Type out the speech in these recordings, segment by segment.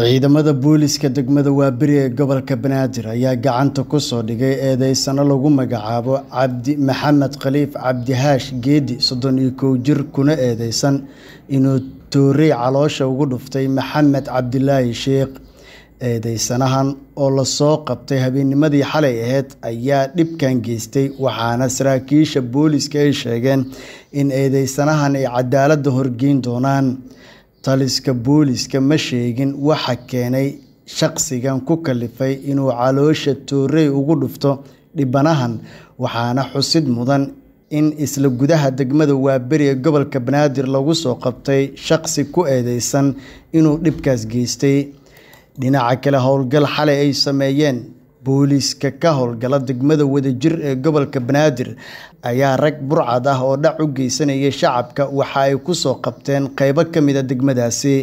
ciidamada booliiska degmada waaberi ee gobolka banaadir ayaa gacanta ku soo dhigay eedeysano lagu magacaabo cabdi maxamed khaliif cabdihaash geedi soddon iyo kow jir kuna eedeysan inuu toorey caloosha ugu dhuftay maxamed cabdilaahi sheekh eedeysanahan oo lasoo qabtay habeennimadii xalay aheyd ayaa dhibkan geystay waxaana saraakiisha booliiska ay sheegeen in eedeysanahan ay cadaaladda horgeyn doonaan taliska booliiska ma sheegin waxa keenay shaqsigan ku kalifay inuu caloosha toorey ugu dhufto dhibanahan waxaana xusid mudan in isla gudaha degmada waaberi ee gobolka banaadir lagu soo qabtay shaqsi ku eedeysan inuu dhibkaas geystay dhinaca kale howlgal xalay ay sameeyeen booliiska ka howlgala degmada wadajir ee gobolka banaadir ayaa rag burcad ah oo dhac u geysanaya shacabka waxa ay ku soo qabteen qeybo ka mid a ah degmadaasi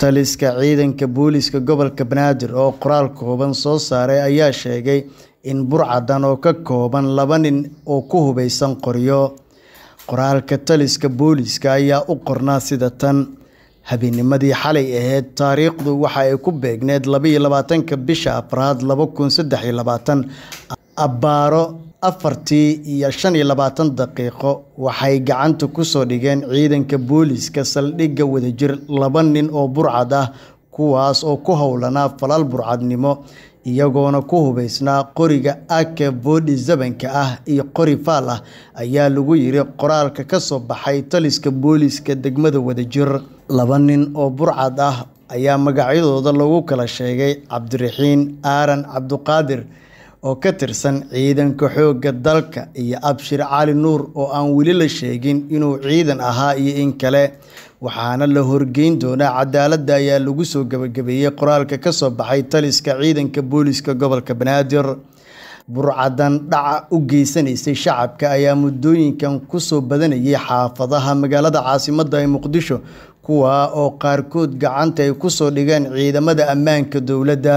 taliska ciidanka booliiska gobolka banaadir oo qoraal kooban soo saaray ayaa sheegay in burcadan oo ka kooban laba nin oo ku hubaysan qoryo qoraalka taliska booliiska ayaa u qornaa sida tan habeennimadii xalay ahayd taariikhdu waxa ay ku beegneed labaiyo labaatanka bisha afraad laba kun saddex iyo labaatan abbaaro afartii iyo shan iyo labaatan daqiiqo waxay gacanta ku soo dhigeen ciidanka booliiska saldhigga wadajir laba nin oo burcad ah kuwaas oo ku howlanaa falal burcadnimo iyagoona ku hubaysnaa qoriga ake boodhi zabanka ah iyo qori faal ah ayaa lagu yiri qoraalka ka soo baxay taliska booliiska degmada wadajir laba nin oo burcad ah ayaa magacyadooda lagu kala sheegay cabdiraxiin aaran cabdiqaadir oo ka tirsan ciidanka xoogga dalka iyo abshir cali nuur oo aan weli la sheegin inuu ciidan ahaa iyo in kale waxaana la horgeyn doonaa cadaaladda ayaa lagu soo gabagabeeyey qoraalka ka soo baxay taliska ciidanka booliska gobolka banaadir burcadan dhaca u geysanaysay shacabka ayaa muddooyinkan ku soo badanayay xaafadaha magaalada caasimadda ee muqdisho kuwa oo qaarkood gacanta ay ku soo dhigeen ciidamada ammaanka dowladda